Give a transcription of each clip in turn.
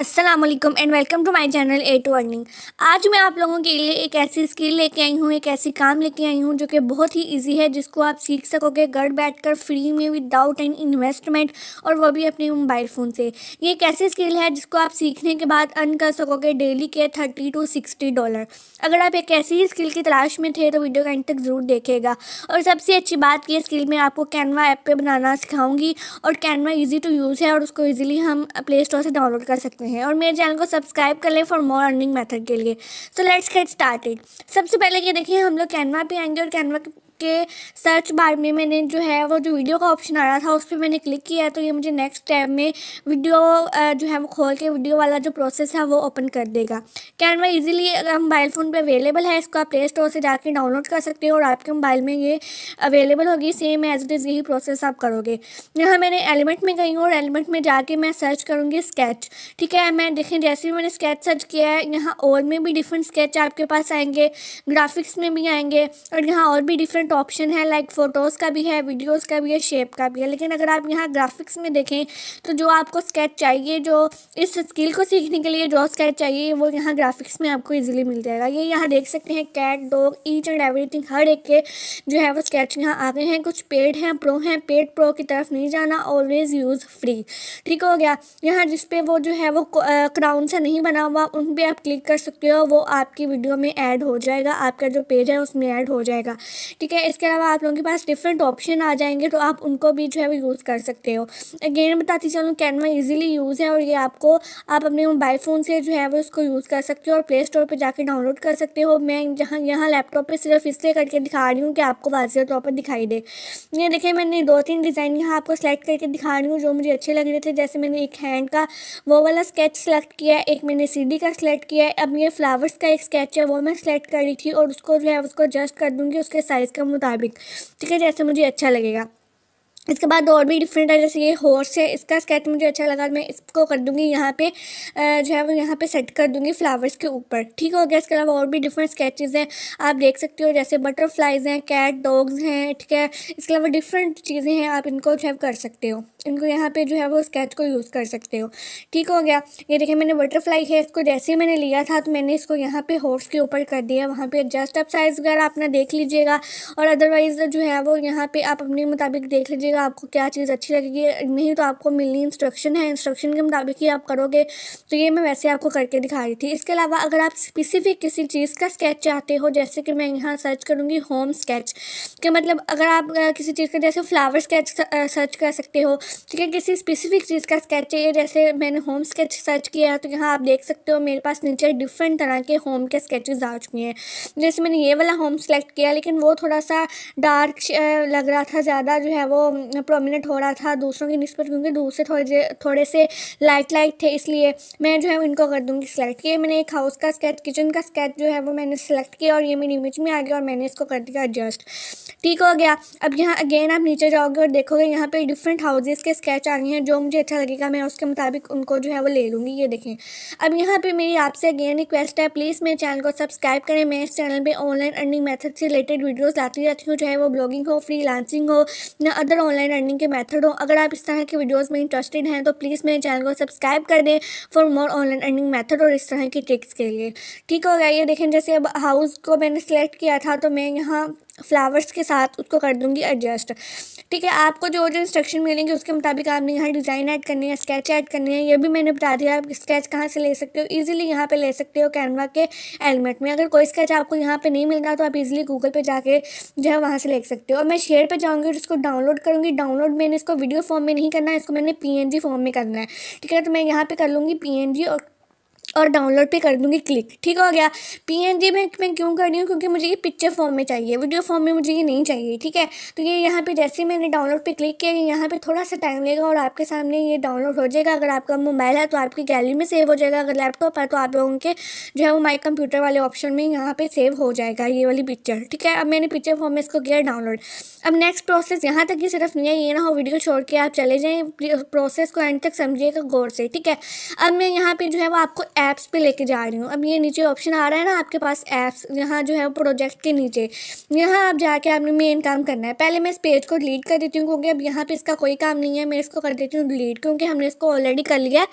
Aslam and welcome to my channel A two earning आज मैं आप लोगों के लिए एक ऐसी स्किल लेके आई हूँ एक ऐसी काम लेके आई हूँ जो कि बहुत ही इजी है जिसको आप सीख सकोगे घर बैठकर फ्री में विदाउट एन इन्वेस्टमेंट और वह भी अपने मोबाइल फ़ोन से ये एक ऐसी स्किल है जिसको आप सीखने के बाद अर्न कर सकोगे डेली के थर्टी टू सिक्सटी डॉलर अगर आप एक ऐसी स्किल की तलाश में थे तो वीडियो का एंड तक ज़रूर देखेगा और सबसे अच्छी बात यह स्किल मैं आपको कैनवा ऐप पर बनाना सिखाऊँगी और कैनवा ईजी टू यूज़ है और उसको ईजिली हम प्ले स्टोर से डाउनलोड कर सकते हैं हैं और मेरे चैनल को सब्सक्राइब कर लें फॉर मोर अर्निंग मेथड के लिए सो लेट्स गेट स्टार्टेड सबसे पहले ये देखिए हम लोग कैनवा पे आएंगे और कैनवा के सर्च बार में मैंने जो है वो जो वीडियो का ऑप्शन आ रहा था उस पर मैंने क्लिक किया तो ये मुझे नेक्स्ट टाइम में वीडियो जो है वो खोल के वीडियो वाला जो प्रोसेस है वो ओपन कर देगा कैनवा ईजिली मोबाइल फ़ोन पर अवेलेबल है इसको आप प्ले स्टोर से जाकर डाउनलोड कर सकते हो और आपके मोबाइल में ये अवेलेबल होगी सेम एज इट इज़ यही प्रोसेस आप करोगे यहाँ मैंने एलिमेंट में गई हूँ और एलिमेंट में जाके मैं सर्च करूँगी स्केच ठीक है मैं देखें जैसे भी मैंने स्केच सर्च किया है यहाँ और में भी डिफरेंट स्केच आपके पास आएंगे ग्राफिक्स में भी आएंगे और यहाँ और भी डिफरेंट डिफरेंट ऑप्शन है लाइक फ़ोटोज़ का भी है वीडियोज़ का भी है शेप का भी है लेकिन अगर आप यहाँ ग्राफिक्स में देखें तो जो आपको स्केच चाहिए जो इस स्किल को सीखने के लिए जो स्केच चाहिए वो यहाँ ग्राफिक्स में आपको ईजिली मिल जाएगा ये यहाँ देख सकते हैं cat dog each and every हर एक के जो है वो स्केच यहाँ आ गए हैं कुछ पेड हैं प्रो हैं पेड प्रो की तरफ नहीं जाना ऑलवेज़ यूज़ फ्री ठीक हो गया यहाँ जिसपे वो जो है वो क्राउन से नहीं बना हुआ उन पर आप क्लिक कर सकते हो वो आपकी वीडियो में ऐड हो जाएगा आपका जो पेज है उसमें ऐड हो जाएगा ठीक है है इसके अलावा आप लोगों के पास डिफरेंट ऑप्शन आ जाएंगे तो आप उनको भी जो है वो यूज़ कर सकते हो अगेन बताती चलूँ कैनवा ईजिली यूज़ है और ये आपको आप अपने मोबाइल फ़ोन से जो है वो इसको यूज़ कर सकते हो और प्ले स्टोर पर जाकर डाउनलोड कर सकते हो मैं जहाँ यहाँ लैपटॉप पर सिर्फ इसलिए करके दिखा रही हूँ कि आपको वाजह तौर पर दिखाई दे ये देखिए मैंने दो तीन डिज़ाइन यहाँ आपको सेलेक्ट करके दिखा रही हूँ जो मुझे अच्छे लग रहे थे जैसे मैंने एक हैंड का वो वाला स्केच सेलेक्ट किया है एक मैंने डी का सेलेक्ट किया है अब ये फ्लावर्स का एक स्केच है वो मैं सेलेक्ट कर रही थी और उसको जो है उसको एडजस्ट कर दूँगी उसके साइज़ का मुताबिक ठीक है जैसे मुझे अच्छा लगेगा इसके बाद और भी डिफरेंट है जैसे ये हॉर्स है इसका स्केच मुझे अच्छा लगा मैं इसको कर दूँगी यहाँ पे जो है वो यहाँ पे सेट कर दूँगी फ्लावर्स के ऊपर ठीक हो गया इसके अलावा और भी डिफरेंट स्केचेस हैं आप देख सकते हो जैसे बटरफ्लाइज हैं कैट डॉग्स हैं ठीक है इसके अलावा डिफरेंट चीज़ें हैं आप इनको जो है कर सकते हो इनको यहाँ पर जो है वो स्केच को यूज़ कर सकते हो ठीक हो गया ये देखिए मैंने बटरफ्लाई है इसको जैसे ही मैंने लिया था तो मैंने इसको यहाँ पर हॉर्स के ऊपर कर दिया वहाँ पर एडजस्ट अप साइज़ वगैरह अपना देख लीजिएगा और अदरवाइज़ जो है वो यहाँ पर आप अपने मुताबिक देख लीजिएगा लगेगा आपको क्या चीज़ अच्छी लगेगी नहीं तो आपको मिलनी इंस्ट्रक्शन है इंस्ट्रक्शन के मुताबिक ही आप करोगे तो ये मैं वैसे आपको करके दिखा रही थी इसके अलावा अगर आप स्पेसिफिक किसी चीज़ का स्केच चाहते हो जैसे कि मैं यहाँ सर्च करूँगी होम स्केच के मतलब अगर आप किसी चीज़ का जैसे फ्लावर स्केच सर्च कर सकते हो ठीक है किसी स्पेसिफिक चीज़ का स्केच चाहिए जैसे मैंने होम स्केच सर्च किया है तो यहाँ आप देख सकते हो मेरे पास नीचे डिफरेंट तरह के होम के स्केचेस आ चुके हैं जैसे मैंने ये वाला होम सेलेक्ट किया लेकिन वो थोड़ा सा डार्क लग रहा था ज़्यादा जो है वो प्रोमिनेंट हो रहा था दूसरों की निस्पत क्योंकि दूसरे थोड़े थोड़े से लाइट लाइट थे इसलिए मैं जो है इनको कर दूँगी सेलेक्ट ये मैंने एक हाउस का स्केच किचन का स्केच जो है वो मैंने सेलेक्ट किया और ये मेरी इमेज में आ गया और मैंने इसको कर दिया एडजस्ट ठीक हो गया अब यहाँ अगेन आप नीचे जाओगे और देखोगे यहाँ पे डिफरेंट हाउसेज़ के स्केच आ गए हैं जो मुझे अच्छा लगेगा मैं उसके मुताबिक उनको जो है वो ले लूँगी ये देखें अब यहाँ पे मेरी आपसे अगेन रिक्वेस्ट है प्लीज़ मेरे चैनल को सब्सक्राइब करें मैं इस चैनल पर ऑनलाइन अर्निंग मैथड से रिलेटेड वीडियोज़ लाती रहती हूँ चाहे वो ब्लॉगिंग हो फ्री हो या अदर ऑनलाइन अर्निंग के मेथड हो अगर आप इस तरह के वीडियोस में इंटरेस्टेड हैं तो प्लीज़ मेरे चैनल को सब्सक्राइब कर दें for more online earning method और इस तरह की ट्रिक्स के लिए ठीक होगा ये देखें जैसे अब हाउस को मैंने सेलेक्ट किया था तो मैं यहाँ फ्लावर्स के साथ उसको कर दूँगी एडजस्ट ठीक है आपको जो जो इंस्ट्रक्शन मिलेंगे उसके मुताबिक आपने यहाँ डिज़ाइन ऐड करनी है स्केच ऐड करनी है ये भी मैंने बता दिया आप स्केच कहाँ से ले सकते हो ईजिली यहाँ पे ले सकते हो कैनवा के एलिमेंट में अगर कोई स्केच आपको यहाँ पे नहीं मिल रहा तो आप इजीली गूगल पे जाके जो है वहाँ से ले सकते हो और मैं शेयर पर जाऊँगी और इसको डाउनलोड करूँगी डाउनलोड मैंने इसको वीडियो फॉर्म में नहीं करना है इसको मैंने पी फॉर्म में करना है ठीक है तो मैं यहाँ पर कर लूँगी पी और और डाउनलोड पे कर दूँगी क्लिक ठीक हो गया पीएनजी में मैं क्यों कर रही हूँ क्योंकि मुझे ये पिक्चर फॉर्म में चाहिए वीडियो फॉर्म में मुझे ये नहीं चाहिए ठीक है तो ये यहाँ पे जैसे ही मैंने डाउनलोड पे क्लिक किया यहाँ पे थोड़ा सा टाइम लेगा और आपके सामने ये डाउनलोड हो जाएगा अगर आपका मोबाइल है तो आपकी गैलरी में सेव हो जाएगा अगर लैपटॉप है तो आप लोगों के जो है वो माई कंप्यूटर वाले ऑप्शन में यहाँ पर सेव हो जाएगा ये वाली पिक्चर ठीक है अब मैंने पिक्चर फॉर्म में इसको किया डाउनलोड अब नेक्स्ट प्रोसेस यहाँ तक ही सिर्फ नहीं है ये ना हो वीडियो छोड़ के आप चले जाएँ प्रोसेस को एंड तक समझिएगा गौर से ठीक है अब मैं यहाँ पर जो है वो आपको ऐप्स पे लेके जा रही हूँ अब ये नीचे ऑप्शन आ रहा है ना आपके पास ऐप्स यहाँ जो है वो प्रोजेक्ट के नीचे यहाँ आप जाके आपने मेन काम करना है पहले मैं इस पेज को डिलीट कर देती हूँ क्योंकि अब यहाँ पे इसका कोई काम नहीं है मैं इसको कर देती हूँ डिलीट क्योंकि हमने इसको ऑलरेडी कर लिया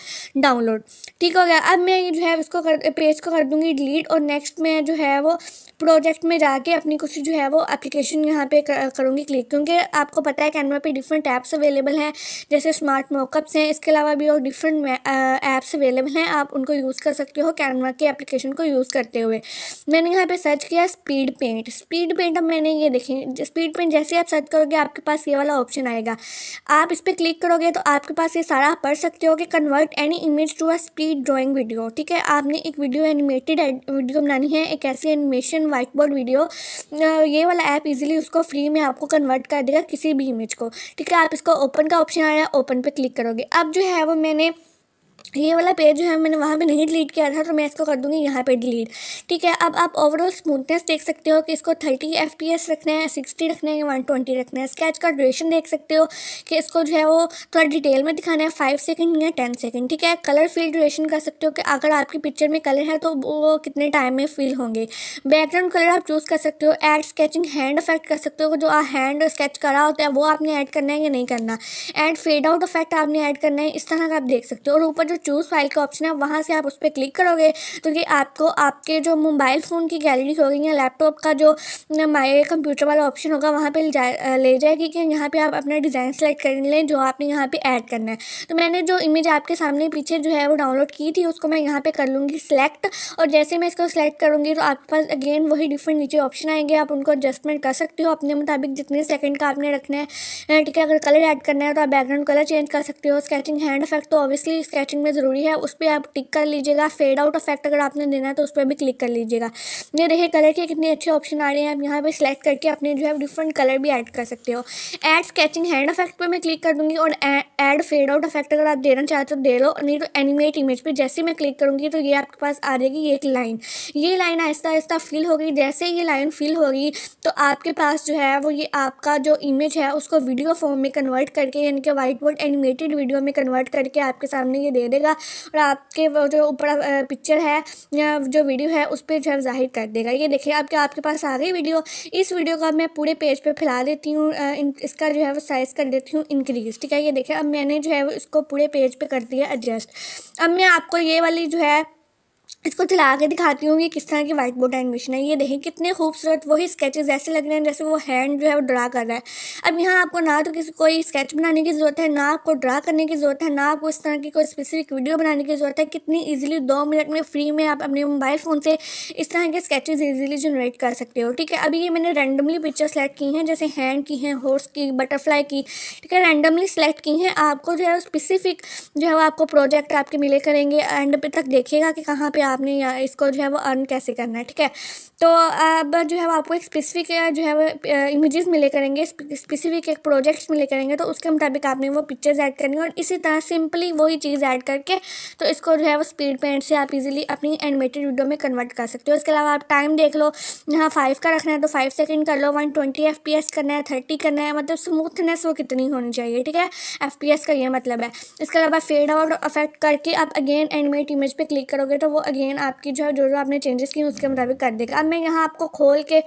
डाउनलोड ठीक हो गया अब मैं जो है उसको कर पेज को कर दूँगी डिलीट और नेक्स्ट मैं जो है वो प्रोजेक्ट में जाके अपनी कुछ जो है वो एप्लीकेशन यहाँ पे करूँगी क्लिक क्योंकि आपको पता है कैनवा पे डिफरेंट ऐप्स अवेलेबल हैं जैसे स्मार्ट मोकअप्स हैं इसके अलावा भी और डिफरेंट ऐप्स अवेलेबल हैं आप उनको यूज़ यूज़ कर सकते हो कैनवा के एप्लीकेशन को यूज़ करते हुए मैंने यहाँ पे सर्च किया स्पीड पेंट स्पीड पेंट अब मैंने ये देखें स्पीड पेंट जैसे आप सर्च करोगे आपके पास ये वाला ऑप्शन आएगा आप इस पर क्लिक करोगे तो आपके पास ये सारा आप पढ़ सकते हो कि convert any image to a speed drawing video ठीक है आपने एक वीडियो एनिमेटेड वीडियो बनानी है एक ऐसी एनिमेशन वाइट बोर्ड वीडियो ये वाला ऐप ईजिली उसको फ्री में आपको कन्वर्ट कर देगा किसी भी इमेज को ठीक है आप इसको ओपन का ऑप्शन आया ओपन पर क्लिक करोगे अब जो है वो मैंने ये वाला पेज जो है मैंने वहाँ पे नहीं डिलीट किया था तो मैं इसको कर दूँगी यहाँ पे डिलीट ठीक है अब आप ओवरऑल स्मूथनेस देख सकते हो कि इसको 30 एफ रखना है 60 रखना है या 120 रखना है स्केच का ड्यूरेशन देख सकते हो कि इसको जो है वो थोड़ा डिटेल में दिखाना है फाइव सेकेंड या टेन सेकेंड ठीक है कलर फील ड्यूरेशन कर सकते हो कि अगर आपकी पिक्चर में कलर है तो वो कितने टाइम में फील होंगे बैकग्राउंड कलर आप चूज़ कर सकते हो एड स्केचिंग हैंड अफेक्ट कर सकते हो जो हैंड स्केच करा होता है वो आपने ऐड करना है या नहीं करना एंड फेड आउट अफेक्ट आपने ऐड करना है इस तरह का आप देख सकते हो और ऊपर जो जो चूज़ फाइल का ऑप्शन है वहाँ से आप उस पर क्लिक करोगे तो ये आपको आपके जो मोबाइल फ़ोन की गैलरी होगी या लैपटॉप का जो माए कंप्यूटर वाला ऑप्शन होगा वहाँ पर ले जाएगी कि यहाँ पर आप अपना डिज़ाइन सेलेक्ट कर लें जो आपने यहाँ पर ऐड करना है तो मैंने जो इमेज आपके सामने पीछे जो है वो डाउनलोड की थी उसको मैं यहाँ पर कर लूँगी सिलेक्ट और जैसे मैं इसको सिलेक्ट करूँगी तो आपके पास अगेन वही डिफरेंट नीचे ऑप्शन आएंगे आप उनको एडजस्टमेंट कर सकते हो अपने मुताबिक जितने सेकंड का आपने रखना है ठीक है अगर कलर ऐड करना है तो आप बैकग्राउंड कलर चेंज कर सकते हो स्केचिंग हैंड इफेक्ट तो ऑब्वियसली स्केचिंग में ज़रूरी है उस पर आप टिक कर लीजिएगा फेड आउट इफेक्ट अगर आपने देना है तो उस पर भी क्लिक कर लीजिएगा ये देखिए कलर के कितने अच्छे ऑप्शन आ रहे हैं आप यहाँ पर सिलेक्ट करके अपने जो है डिफरेंट कलर भी ऐड कर सकते हो एड स्केचिंग हैंड इफेक्ट पर मैं क्लिक कर दूँगी और एड फेड आउट इफेक्ट अगर आप देना चाहते हो दे लो नहीं तो एनिमेट इमेज पर जैसे मैं क्लिक करूँगी तो ये आपके पास आ जाएगी एक लाइन ये लाइन आहिस्ता आहिस्ता फिल होगी जैसे ये लाइन फिल होगी तो आपके पास जो है वो ये आपका जो इमेज है उसको वीडियो फॉर्म में कन्वर्ट करके यानी कि व्हाइट बोर्ड एनिमेटेड वीडियो में कन्वर्ट करके आपके सामने ये दे दे देगा और आपके जो ऊपर पिक्चर है या जो वीडियो है उस पर जो है जाहिर कर देगा ये देखिए आपके आपके पास आ गई वीडियो इस वीडियो का मैं पूरे पेज पर पे फैला देती हूँ इसका जो है वो साइज़ कर देती हूँ इंक्रीज़ ठीक है ये देखिए अब मैंने जो है इसको पूरे पेज पर पे कर दिया एडजस्ट अब मैं आपको ये वाली जो है इसको चला के दिखाती हूँ कि किस तरह की वाइट बोर्ड एनिमेशन है ये देखें कितने खूबसूरत वही स्केचेस ऐसे लग रहे हैं जैसे वो हैंड जो है वो ड्रा कर रहा है अब यहाँ आपको ना तो किसी कोई स्केच बनाने की ज़रूरत है ना आपको ड्रा करने की ज़रूरत है ना आपको इस तरह की कोई स्पेसिफिक वीडियो बनाने की ज़रूरत है कितनी ईजिली दो मिनट में फ्री में आप अपने मोबाइल फ़ोन से इस तरह के स्केचेज ईजिली जनरेट कर सकते हो ठीक है अभी ये मैंने रैंडमली पिक्चर सेलेक्ट की हैं जैसे हैंड की हैं हॉर्स की बटरफ्लाई की ठीक है रैंडमली सेलेक्ट की हैं आपको जो है स्पेसिफिक जो है वो आपको प्रोजेक्ट आपके मिले करेंगे एंड पे तक देखिएगा कि कहाँ पे आपने यहाँ इसको जो है वो अर्न कैसे करना है ठीक है तो अब जो है वो आपको एक स्पेसिफिक जो है वो इमेजेस मिले करेंगे स्पेसिफिक एक प्रोजेक्ट्स मिले करेंगे तो उसके मुताबिक आपने वो पिक्चर्स ऐड करनी है और इसी तरह सिंपली वही चीज़ ऐड करके तो इसको जो है वो स्पीड पेंट से आप इजीली अपनी एनिमेटेड वीडियो में कन्वर्ट कर सकते हो इसके अलावा आप टाइम देख लो यहाँ फाइव का रखना है तो फाइव सेकेंड कर लो one twenty F P S करना है थर्टी करना है मतलब स्मूथनेस वो कितनी होनी चाहिए ठीक है एफ पी एस का ये मतलब है इसके अलावा फेड आउट अफेक्ट करके आप अगेन एनिमेट इमेज पर क्लिक करोगे तो वो अगेन आपकी जो है जो जो आपने चेंजेस की उसके मुताबिक कर देगा अब मैं यहाँ आपको खोल के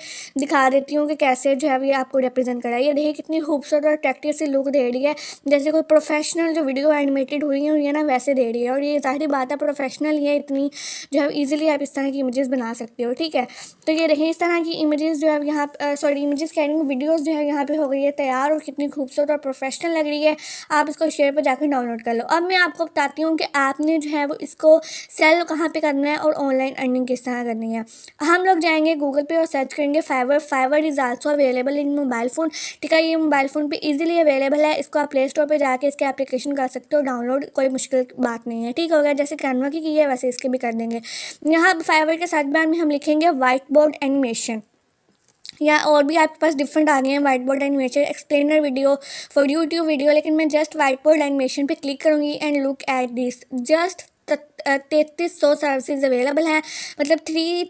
दिखा देती हूँ कि कैसे जो है ये आपको रिप्रेजेंट करा ये देखिए कितनी खूबसूरत और अट्रैक्टिव सी लुक दे रही है जैसे कोई प्रोफेशनल जो वीडियो एनिमेटेड हुई हुई है ना वैसे दे रही है और ये ज़ाहिर बात है प्रोफेशनल ये इतनी जो है ईजिली आप इस तरह की इमेजेस बना सकते हो ठीक है तो ये देखिए इस तरह की इमेजेस जो है यहाँ सॉरी इमेजेस कह रही हूँ वीडियोज़ जो है यहाँ पर हो गई है तैयार और कितनी खूबसूरत और प्रोफेशनल लग रही है आप इसको शेयर पर जाकर डाउनलोड कर लो अब मैं आपको बताती हूँ कि आपने जो है वो इसको सेल कहाँ पर करना है और ऑनलाइन अर्निंग किस तरह करनी है हम लोग जाएंगे गूगल पे और सर्च करेंगे Fiverr Fiverr is also available in mobile phone ठीक है ये मोबाइल फ़ोन पे इजीली अवेलेबल है इसको आप प्ले स्टोर पर जाकर इसके एप्लीकेशन कर सकते हो डाउनलोड कोई मुश्किल बात नहीं है ठीक हो गया जैसे कैनवा की की है वैसे इसके भी कर देंगे यहाँ फाइवर के साथ बार में हम लिखेंगे वाइट बोर्ड एनिमेशन या और भी आपके पास डिफरेंट आ गए हैं white board animation explainer video for YouTube video लेकिन मैं जस्ट वाइट बोर्ड एनिमेशन पे क्लिक करूँगी and look at this just तैतीस सौ सर्विसज अवेलेबल हैं मतलब थ्री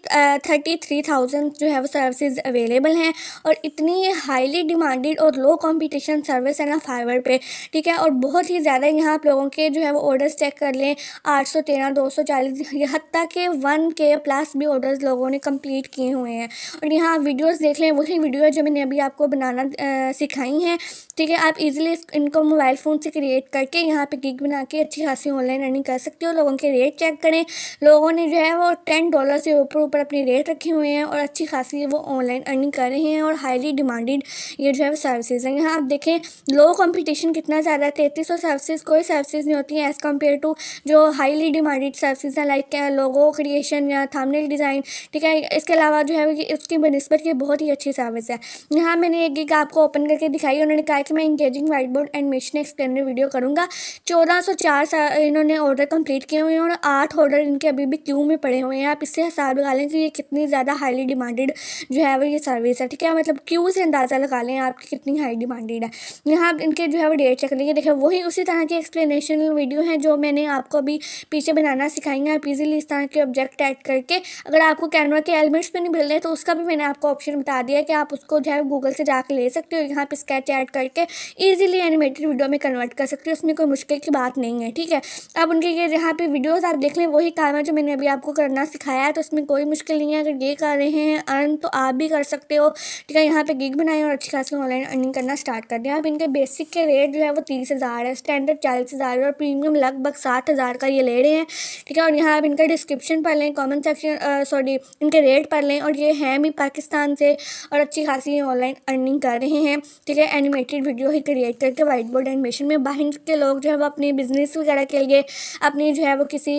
थर्टी थ्री थाउजेंड जो है वो सर्विसज अवेलेबल हैं और इतनी हाईली डिमांडेड और लो कॉम्पिटिशन सर्विस है ना फाइवर पे ठीक है और बहुत ही ज़्यादा यहाँ आप लोगों के जो है वो ऑर्डर्स चेक कर लें आठ सौ तेरह दो सौ चालीस यहाँ तक के वन के प्लस भी ऑर्डर्स लोगों ने कम्प्लीट किए हुए हैं और यहाँ वीडियोज़ देख लें वही वीडियो जो मैंने अभी आपको बनाना सिखाई हैं ठीक है आप इजीली इनको मोबाइल फ़ोन से क्रिएट करके यहाँ पे गिग बना के अच्छी खासी ऑनलाइन अर्निंग कर सकते हो लोगों के रेट चेक करें लोगों ने जो है वो टेन डॉलर से ऊपर ऊपर अपने रेट रखे हुए हैं और अच्छी खासी वो ऑनलाइन अर्निंग कर रहे हैं और हाईली डिमांडेड ये जो है वो सर्विसेज हैं यहाँ आप देखें लो कॉम्पिटिशन कितना ज़्यादा तैतीस सौ सर्विसेज कोई सर्विसेज नहीं होती हैं एज़ कम्पेयर टू जो हाईली डिमांडेड सर्विसेज हैं लाइक लोगो क्रिएशन या थामनेल डिज़ाइन ठीक है इसके अलावा जो है उसकी बनस्बत की बहुत ही अच्छी सर्विस है यहाँ मैंने एक गिग आपको ओपन करके दिखाई उन्होंने कहा कि में engaging white board animation explainer video करूँगा चौदह सौ चार इन्होंने ऑर्डर कंप्लीट किए हुए हैं और आठ ऑर्डर इनके अभी भी क्यू में पड़े हुए हैं आप इससे हिसाब लगा लें कि ये कितनी ज़्यादा हाईली डिमांडेड जो है वो ये सर्विस है ठीक है मतलब क्यू से अंदाज़ा लगा लें आपकी कितनी हाई डिमांडेड है यहाँ इनके जो है वो डेट चेक लेंगे देखिए वही उसी तरह की एक्सप्लेनेशन वीडियो हैं जो मैंने आपको अभी पीछे बनाना सिखाई है आप इजीली इस तरह के ऑब्जेक्ट ऐड करके अगर आपको कैनवा के एलिमेंट्स भी नहीं मिल रहे तो उसका भी मैंने आपको ऑप्शन बता दिया कि आप उसको जो है गूगल से जाकर ले सकते हो यहाँ पे स्केच ऐड करके करके ईजिली एनिमेटेड वीडियो में कन्वर्ट कर सकती है उसमें कोई मुश्किल की बात नहीं है ठीक है अब उनके ये यहाँ पे वीडियोस आप देख लें वही काम है जो मैंने अभी आपको करना सिखाया है तो उसमें कोई मुश्किल नहीं है अगर ये कर रहे हैं अर्न तो आप भी कर सकते हो ठीक है यहाँ पर गिग बनाएं और अच्छी खासी ऑनलाइन अर्निंग करना स्टार्ट कर दें आप इनके बेसिक के रेट जो है वो तीस हज़ार है स्टैंडर्ड चालीस हज़ार है और प्रीमियम लगभग साठ हज़ार का ये ले रहे हैं ठीक है और यहाँ आप इनका डिस्क्रिप्शन पढ़ लें कॉमेंट सेक्शन सॉरी इनके रेट पढ़ लें और ये हैं भी पाकिस्तान से और अच्छी खासी ऑनलाइन अर्निंग कर रहे हैं ठीक है एनिमेटेड कंप्लीट वीडियो ही क्रिएट करके वाइट बोर्ड एनिमेशन में बाहर के लोग जो है वो अपने बिजनेस वगैरह के लिए अपनी जो है वो किसी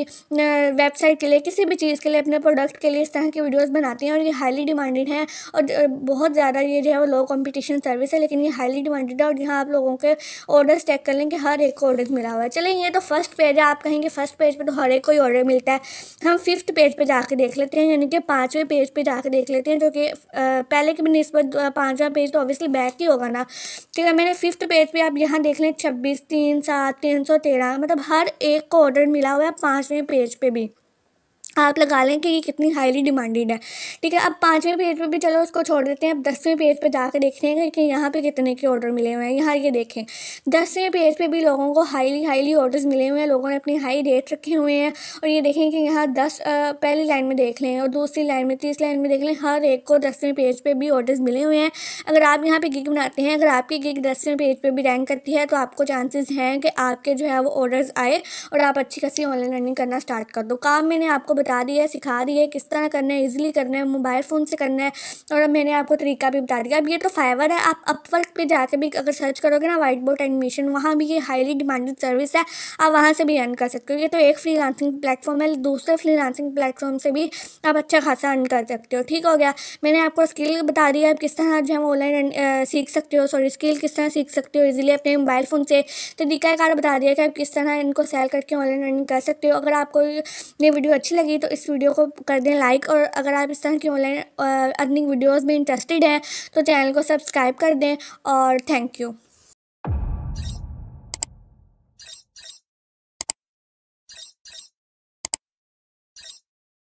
वेबसाइट के लिए किसी भी चीज़ के लिए अपने प्रोडक्ट के लिए इस तरह की वीडियोज बनाते हैं और ये हाईली डिमांडेड है और बहुत ज़्यादा ये जो है वो लो कॉम्पिटिशन सर्विस है लेकिन ये हाईली डिमांडेड है और यहाँ आप लोगों के ऑर्डर्स चेक कर लें कि हर एक को ऑर्डर मिला हुआ है चलें ये तो फर्स्ट पेज है आप कहेंगे फर्स्ट पेज पर तो हर एक कोई ऑर्डर मिलता है हम फिफ्थ पेज पर जाकर देख लेते हैं यानी कि पाँचवें पेज पर जाकर देख लेते हैं जो कि पहले की बनस्बत पाँचवा पेज तो ऑब्वियसली बैक ही होगा ना ठीक है अगर मतलब मैंने फिफ्थ पेज पे आप यहाँ देख लें छब्बीस तीन सात तीन सौ तेरह मतलब हर एक को ऑर्डर मिला हुआ है पाँचवें पेज पे भी आप लगा लें कि ये कितनी हाईली डिमांडेड है ठीक है अब पाँचवें पेज पे भी चलो उसको छोड़ देते हैं अब दसवें पेज पे जाकर देखते हैं कि यहाँ पे कितने के ऑर्डर मिले हुए हैं यहाँ ये देखें दसवें पेज पे भी लोगों को हाईली हाईली ऑर्डर्स मिले हुए हैं लोगों ने अपनी हाई रेट रखे हुए हैं और ये देखें कि यहाँ दस पहली लाइन में देख लें और दूसरी लाइन में तीसरी लाइन में देख लें हर एक को दसवें पेज पर भी ऑर्डर्स मिले हुए हैं अगर आप यहाँ पर गिग बनाते हैं अगर आपकी गिग दसवें पेज पर भी रैंक करती है तो आपको चांसेज हैं कि आपके जो है वो ऑर्डर्स आए और आप अच्छी खासी ऑनलाइन रनिंग करना स्टार्ट कर दो काम मैंने आपको बता दी है सिखा दी है किस तरह करना है ईजिली करना है मोबाइल फ़ोन से करना है और अब मैंने आपको तरीका भी बता दिया अब ये तो फाइवर है आप अपवर्क पे जाकर भी अगर सर्च करोगे ना वाइट बोर्ड एडमिशन वहाँ भी ये हाईली डिमांडेड सर्विस है आप वहाँ से भी अर्न कर सकते हो ये तो एक फ्री लांसिंग प्लेटफॉर्म है दूसरे फ्री लांसिंग प्लेटफॉर्म से भी आप अच्छा खासा अर्न कर सकते हो ठीक हो गया मैंने आपको स्किल बता दिया है आप किस तरह जो है ऑनलाइन सीख सकते हो सॉरी स्किल किस तरह सीख सकते हो ईजिली अपने मोबाइल फ़ोन से कार बता दिया कि आप किस तरह इनको सेल करके ऑनलाइन अर्निंग कर सकते हो अगर आपको ये वीडियो अच्छी लगी लगी तो इस वीडियो को कर दें लाइक और अगर आप इस तरह की ऑनलाइन अर्निंग वीडियोज़ में इंटरेस्टेड हैं तो चैनल को सब्सक्राइब कर दें और थैंक यू